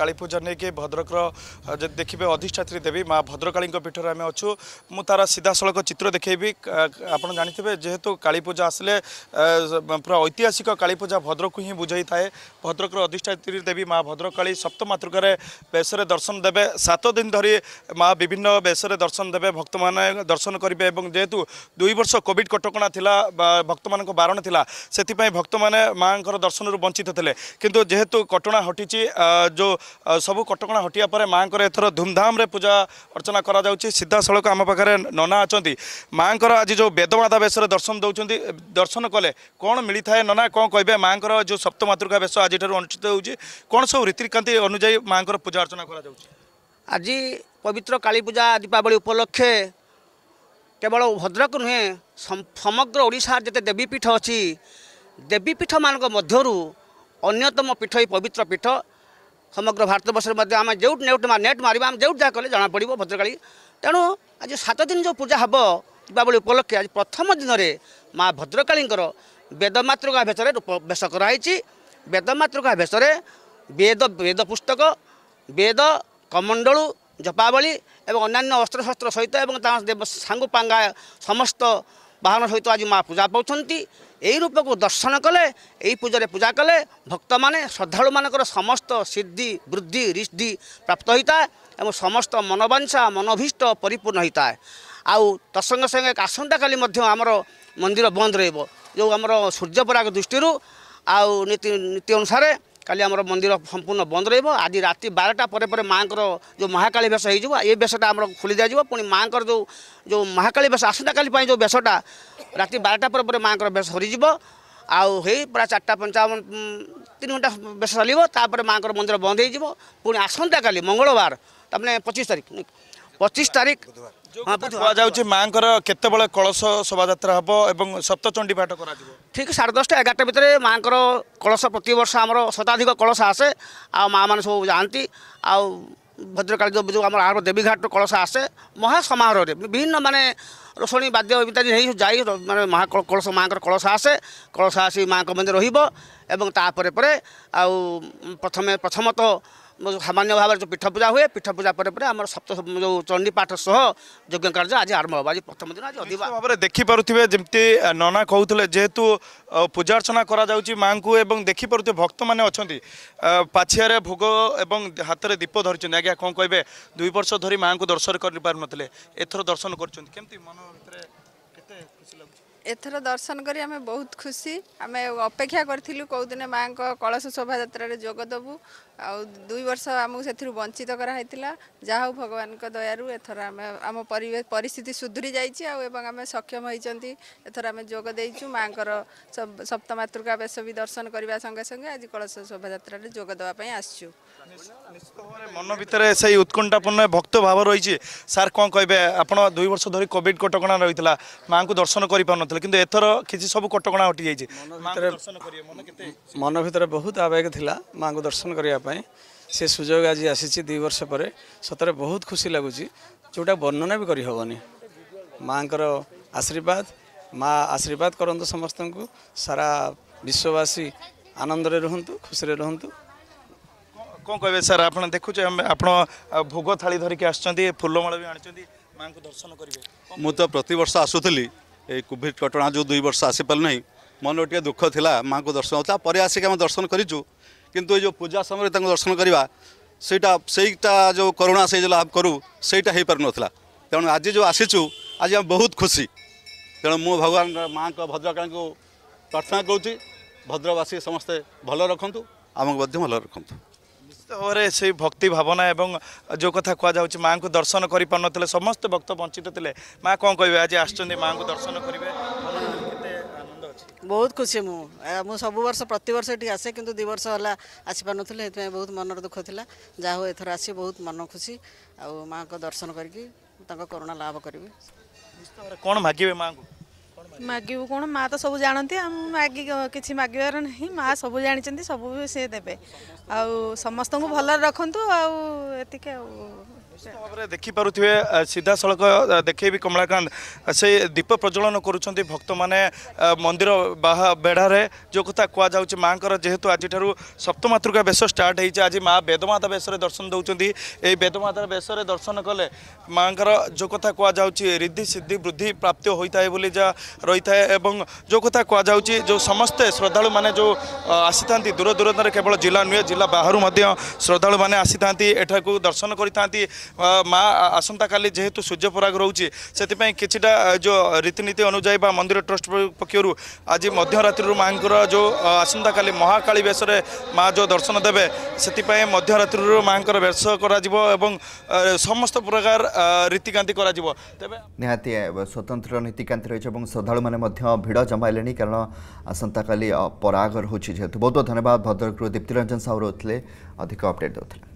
କାଳୀପୂଜା ନେଇକି ଭଦ୍ରକର ଯଦି ଦେଖିବେ ଅଧିଷ୍ଠାତ୍ରୀ ଦେବୀ ମା ଭଦ୍ରକାଳୀଙ୍କ ପୀଠରେ ଆମେ ଅଛୁ ମୁଁ ତା'ର ସିଧାସଳଖ ଚିତ୍ର ଦେଖେଇବି ଆପଣ ଜାଣିଥିବେ ଯେହେତୁ କାଳୀପୂଜା ଆସିଲେ ପୁରା ଐତିହାସିକ କାଳୀପୂଜା ଭଦ୍ରକୁ ହିଁ ବୁଝାଇଥାଏ ଭଦ୍ରକର ଅଧିଷ୍ଠାତ୍ରୀ ଦେବୀ ମା ଭଦ୍ରକାଳୀ ସପ୍ତମାତୃକାରେ ବେଶରେ ଦର୍ଶନ ଦେବେ ସାତ ଦିନ ଧରି ମା ବିଭିନ୍ନ ବେଶରେ ଦର୍ଶନ ଦେବେ ଭକ୍ତମାନେ ଦର୍ଶନ କରିବେ ଏବଂ ଯେହେତୁ ଦୁଇ ବର୍ଷ କୋଭିଡ଼ କଟକଣା ଥିଲା ଭକ୍ତମାନଙ୍କ ବାରଣ ଥିଲା ସେଥିପାଇଁ ଭକ୍ତମାନେ ମାଆଙ୍କର ଦର୍ଶନରୁ ବଞ୍ଚିତ ଥିଲେ କିନ୍ତୁ ଯେହେତୁ କଟଣା ହଟିଛି ଯେଉଁ ସବୁ କଟକଣା ହଟିବା ପରେ ମାଆଙ୍କର ଏଥର ଧୁମଧାମରେ ପୂଜା ଅର୍ଚ୍ଚନା କରାଯାଉଛି ସିଧାସଳଖ ଆମ ପାଖରେ ନନା ଅଛନ୍ତି ମାଆଙ୍କର ଆଜି ଯେଉଁ ବେଦମାତା ବେଶରେ ଦର୍ଶନ ଦେଉଛନ୍ତି ଦର୍ଶନ କଲେ କ'ଣ ମିଳିଥାଏ ନନା କ'ଣ କହିବେ ମାଆଙ୍କର ଯେଉଁ ସପ୍ତମାତୃକା ବେଶ ଆଜିଠାରୁ ଅନୁଷ୍ଠିତ ହେଉଛି କ'ଣ ସବୁ ରୀତିକାନ୍ତି ଅନୁଯାୟୀ ମାଆଙ୍କର ପୂଜା ଅର୍ଚ୍ଚନା କରାଯାଉଛି ଆଜି ପବିତ୍ର କାଳୀପୂଜା ଦୀପାବଳି ଉପଲକ୍ଷେ କେବଳ ଭଦ୍ରକ ନୁହେଁ ସମଗ୍ର ଓଡ଼ିଶାର ଯେତେ ଦେବୀପୀଠ ଅଛି ଦେବୀପୀଠମାନଙ୍କ ମଧ୍ୟରୁ ଅନ୍ୟତମ ପୀଠ ଏଇ ପବିତ୍ର ପୀଠ ସମଗ୍ର ଭାରତବର୍ଷରେ ମଧ୍ୟ ଆମେ ଯେଉଁଠି ନେଟ୍ ନେଟ୍ ମାରିବା ଆମେ ଯେଉଁଠି ଯାହା କଲେ ଜଣାପଡ଼ିବ ଭଦ୍ରକାଳୀ ତେଣୁ ଆଜି ସାତ ଦିନ ଯେଉଁ ପୂଜା ହେବ ଦୀପାବଳି ଉପଲକ୍ଷେ ଆଜି ପ୍ରଥମ ଦିନରେ ମା' ଭଦ୍ରକାଳୀଙ୍କର ବେଦମାତୃକା ଭେଷରେ ରୂପ ବେଶ କରାହେଇଛି ବେଦମାତୃକା ଭେଷରେ ବେଦ ବେଦ ପୁସ୍ତକ ବେଦ କମଣ୍ଡଳୁ ଜପାବଳି ଏବଂ ଅନ୍ୟାନ୍ୟ ଅସ୍ତ୍ରଶସ୍ତ୍ର ସହିତ ଏବଂ ତା ସାଙ୍ଗୁ ପାଙ୍ଗା ସମସ୍ତ ବାହନ ସହିତ ଆଜି ମା ପୂଜା ପାଉଛନ୍ତି ଏହି ରୂପକୁ ଦର୍ଶନ କଲେ ଏହି ପୂଜାରେ ପୂଜା କଲେ ଭକ୍ତମାନେ ଶ୍ରଦ୍ଧାଳୁମାନଙ୍କର ସମସ୍ତ ସିଦ୍ଧି ବୃଦ୍ଧି ରିଦ୍ଧି ପ୍ରାପ୍ତ ହୋଇଥାଏ ଏବଂ ସମସ୍ତ ମନବାଂଶା ମନଭୀଷ୍ଟ ପରିପୂର୍ଣ୍ଣ ହୋଇଥାଏ ଆଉ ତତ୍ସଙ୍ଗେ ସଙ୍ଗେ ଆସନ୍ତାକାଲି ମଧ୍ୟ ଆମର ମନ୍ଦିର ବନ୍ଦ ରହିବ ଯେଉଁ ଆମର ସୂର୍ଯ୍ୟପରାଗ ଦୃଷ୍ଟିରୁ ଆଉ ନୀତି ନୀତି ଅନୁସାରେ কালি আমার মন্দির সম্পূর্ণ বন্ধ রহব আজ রাতে বারোটা পরে পরে মাঙ্কর যে মহাকালী বেশ হয়ে যাব এই বেশটা আমার খোলি দিয়ে পুঁ মাঙ্কর যে যে মহাকালী বেশ আসন্তকালি যে বেশটা রাতে বারোটা পরে পরে মাঙ্কর বেশ হরিযোগ আউ হয়ে প্রায় চারটা পঞ্চাবন তিন ঘন্টা বেশ চলব তাপরে মাঙ্কর মন্দির বন্ধ হয়ে যাব পুঁ আসন্তকালি মঙ্গলবার তার মানে পঁচিশ তারিখ পঁচিশ তারিখ କୁହାଯାଉଛି ମାଙ୍କର କେତେବେଳେ କଳସ ଶୋଭାଯାତ୍ରା ହେବ ଏବଂ ସପ୍ତଚଣ୍ଡୀ ପାଠ କରାଯିବ ଠିକ୍ ସାଢ଼େ ଦଶଟା ଏଗାରଟା ଭିତରେ ମାଙ୍କର କଳସ ପ୍ରତିବର୍ଷ ଆମର ଶତାଧିକ କଳସ ଆସେ ଆଉ ମାଆମାନେ ସବୁ ଯାଆନ୍ତି ଆଉ ଭଦ୍ରକାଳୀ ଯେଉଁ ଆମର ଆମର ଦେବୀଘାଟରୁ କଳସ ଆସେ ମହା ସମାରୋହରେ ବିଭିନ୍ନ ମାନେ ରୋଷଣୀ ବାଦ୍ୟ ଇତ୍ୟାଦି ହେଇ ଯାଇ ମାନେ ମହା କଳସ ମାଆଙ୍କର କଳସ ଆସେ କଳସ ଆସି ମାଆଙ୍କ ମନ୍ଦିର ରହିବ ଏବଂ ତାପରେ ପରେ ଆଉ ପ୍ରଥମେ ପ୍ରଥମତଃ ସାମାନ୍ୟ ଭାବରେ ଯେଉଁ ପୀଠ ପୂଜା ହୁଏ ପୀଠ ପୂଜା ପରେ ପରେ ଆମର ସପ୍ତ ଯେଉଁ ଚଣ୍ଡୀ ପାଠ ସହ ଯଜ୍ଞ କାର୍ଯ୍ୟ ଆଜି ଆରମ୍ଭ ହେବ ଆଜି ପ୍ରଥମ ଦିନ ଆଜି ଅଧିକ ଭାବରେ ଦେଖିପାରୁଥିବେ ଯେମିତି ନନା କହୁଥିଲେ ଯେହେତୁ ପୂଜା ଅର୍ଚ୍ଚନା କରାଯାଉଛି ମାଆଙ୍କୁ ଏବଂ ଦେଖିପାରୁଥିବେ ଭକ୍ତମାନେ ଅଛନ୍ତି ପାଛିଆରେ ଭୋଗ ଏବଂ ହାତରେ ଦୀପ ଧରିଛନ୍ତି ଆଜ୍ଞା କ'ଣ କହିବେ ଦୁଇ ବର୍ଷ ଧରି ମାଆଙ୍କୁ ଦର୍ଶନ କରିପାରୁନଥିଲେ ଏଥର ଦର୍ଶନ କରୁଛନ୍ତି କେମିତି ମନ ଭିତରେ କେତେ ଖୁସି ଲାଗୁଛି ଏଥର ଦର୍ଶନ କରି ଆମେ ବହୁତ ଖୁସି ଆମେ ଅପେକ୍ଷା କରିଥିଲୁ କେଉଁଦିନ ମାଆଙ୍କ କଳସ ଶୋଭାଯାତ୍ରାରେ ଯୋଗ ଦେବୁ ଆଉ ଦୁଇ ବର୍ଷ ଆମକୁ ସେଥିରୁ ବଞ୍ଚିତ କରାହେଇଥିଲା ଯାହା ହଉ ଭଗବାନଙ୍କ ଦୟାରୁ ଏଥର ଆମେ ଆମ ପରିବେଶ ପରିସ୍ଥିତି ସୁଧୁରି ଯାଇଛି ଆଉ ଏବଂ ଆମେ ସକ୍ଷମ ହୋଇଛନ୍ତି ଏଥର ଆମେ ଯୋଗ ଦେଇଛୁ ମାଆଙ୍କର ସପ୍ତମାତୃକା ବେଶ ବି ଦର୍ଶନ କରିବା ସଙ୍ଗେ ସଙ୍ଗେ ଆଜି କଳସ ଶୋଭାଯାତ୍ରାରେ ଯୋଗ ଦେବା ପାଇଁ ଆସିଛୁ ମନ ଭିତରେ ସେଇ ଉତ୍କଣ୍ଠାପୂର୍ଣ୍ଣ ଭକ୍ତ ଭାବ ରହିଛି ସାର୍ କ'ଣ କହିବେ ଆପଣ ଦୁଇ ବର୍ଷ ଧରି କୋଭିଡ଼ କଟକଣା ରହିଥିଲା ମାଆଙ୍କୁ ଦର୍ଶନ କରିପାରୁନଥିଲେ ନଥିଲେ କିନ୍ତୁ ଏଥର କିଛି ସବୁ କଟକଣା ହଟିଯାଇଛି ମନ ଭିତରେ ବହୁତ ଆବେଗ ଥିଲା ମାଆଙ୍କୁ ଦର୍ଶନ କରିବା ପାଇଁ ସେ ସୁଯୋଗ ଆଜି ଆସିଛି ଦୁଇ ବର୍ଷ ପରେ ସତରେ ବହୁତ ଖୁସି ଲାଗୁଛି ଯେଉଁଟା ବର୍ଣ୍ଣନା ବି କରିହେବନି ମାଆଙ୍କର ଆଶୀର୍ବାଦ ମା ଆଶୀର୍ବାଦ କରନ୍ତୁ ସମସ୍ତଙ୍କୁ ସାରା ବିଶ୍ୱବାସୀ ଆନନ୍ଦରେ ରୁହନ୍ତୁ ଖୁସିରେ ରୁହନ୍ତୁ କ'ଣ କହିବେ ସାର୍ ଆପଣ ଦେଖୁଛେ ଆମେ ଆପଣ ଭୋଗ ଥାଳି ଧରିକି ଆସୁଛନ୍ତି ଫୁଲମାଳ ବି ଆଣିଛନ୍ତି ମାଆଙ୍କୁ ଦର୍ଶନ କରିବେ ମୁଁ ତ ପ୍ରତିବର୍ଷ ଆସୁଥିଲି এই କୋଭିଡ଼ କଟଣା ଯେଉଁ ଦୁଇ ବର୍ଷ ଆସିପାରିନାହିଁ ମନରେ ଟିକେ ଦୁଃଖ ଥିଲା ମାଆଙ୍କୁ ଦର୍ଶନ ହେଉଥିଲା ପରେ ଆସିକି ଆମେ ଦର୍ଶନ କରିଛୁ କିନ୍ତୁ ଏଇ ଯେଉଁ ପୂଜା ସମୟରେ ତାଙ୍କୁ ଦର୍ଶନ କରିବା ସେଇଟା ସେଇଟା ଯେଉଁ କରୁଣା ସେଇ ଯେଉଁ ଲାଭ କରୁ ସେଇଟା ହେଇପାରୁନଥିଲା ତେଣୁ ଆଜି ଯେଉଁ ଆସିଛୁ ଆଜି ଆମେ ବହୁତ ଖୁସି ତେଣୁ ମୁଁ ଭଗବାନ ମାଆଙ୍କ ଭଦ୍ରକାଳୀଙ୍କୁ ପ୍ରାର୍ଥନା କରୁଛି ଭଦ୍ରବାସୀ ସମସ୍ତେ ଭଲ ରଖନ୍ତୁ ଆମକୁ ମଧ୍ୟ ଭଲ ରଖନ୍ତୁ ବାସ୍ତବରେ ସେ ଭକ୍ତି ଭାବନା ଏବଂ ଯେଉଁ କଥା କୁହାଯାଉଛି ମାଆଙ୍କୁ ଦର୍ଶନ କରିପାରୁନଥିଲେ ସମସ୍ତେ ଭକ୍ତ ବଞ୍ଚିତ ଥିଲେ ମା କ'ଣ କହିବେ ଆଜି ଆସିଛନ୍ତି ମାଆଙ୍କୁ ଦର୍ଶନ କରିବେ ବହୁତ ଖୁସି ମୁଁ ମୁଁ ସବୁ ବର୍ଷ ପ୍ରତିବର୍ଷ ଏଠି ଆସେ କିନ୍ତୁ ଦୁଇ ବର୍ଷ ହେଲା ଆସିପାରୁନଥିଲେ ସେଥିପାଇଁ ବହୁତ ମନର ଦୁଃଖ ଥିଲା ଯାହା ହଉ ଏଥର ଆସି ବହୁତ ମନ ଖୁସି ଆଉ ମାଆଙ୍କ ଦର୍ଶନ କରିକି ତାଙ୍କ କରୁଣା ଲାଭ କରିବି କ'ଣ ମାଗିବେ ମାଆଙ୍କୁ ମାଗିବୁ କ'ଣ ମା ତ ସବୁ ଜାଣନ୍ତି ଆମ ମାଗି କିଛି ମାଗିବାର ନାହିଁ ମା ସବୁ ଜାଣିଛନ୍ତି ସବୁ ସେ ଦେବେ ଆଉ ସମସ୍ତଙ୍କୁ ଭଲରେ ରଖନ୍ତୁ ଆଉ ଏତିକି ଆଉ ভাবে দেখিপারে সিধাসলখ দেখেবি কমলাকান্ত সে দীপ প্রজ্বলন করছেন ভক্ত মানে মন্দির বাহা বেড়ারে যে কথা কুযাচ্ছে মাঙ্কর যেহেতু আজিঠার সপ্তমাতৃকা বেশ স্টার্ট হয়েছে আজ মা বেদমাতা বেশরে দর্শন দৌঁচ এই বেদমাতা বেশরে দর্শন কলে মাঙ্কর যে কথা কুযাচ্ছে ঋদ্ধি সিদ্ধি বৃদ্ধি প্রাপ্তি হয়ে থাকে বলে যা রয়েছে এবং যে কথা কুযাচ্ছে যে সমস্তে শ্রদ্ধাড়ু মানে যে আসি থাকে দূর দূরান্তরে কেবল জেলা নুহে জেলা বাহু শ্রদ্ধাড়ু মানে আসি থাকে এঠাকু দর্শন করে থাকে মা আসন্তকালি যেহেতু সূর্যপরাগ রয়েছে সেপাই কিছুটা যে রীতিনীতি অনুযায়ী বা মন্দির ট্রস্ট পক্ষ আজ মধ্যরাত্রি মাঙ্কর যে আসন্তকালি মহাকালী বেশে মা যে দর্শন দেবে সেপাই মধ্যরাত্রি মাঙ্কর বেশ করা এবং সমস্ত প্রকার রীতিকান্তি করা তবে নিহতি স্বতন্ত্র নীতিকান্তি রয়েছে এবং শ্রদ্ধাড়ু মানে ভিড় জমাইলে কারণ আসন্তকালি পরাগ রয়েছে যেহেতু বহু ধন্যবাদ ভদ্রকর দীপ্তিরঞ্জন সাউ রয়েছে অধিক অপডেট দেওয়া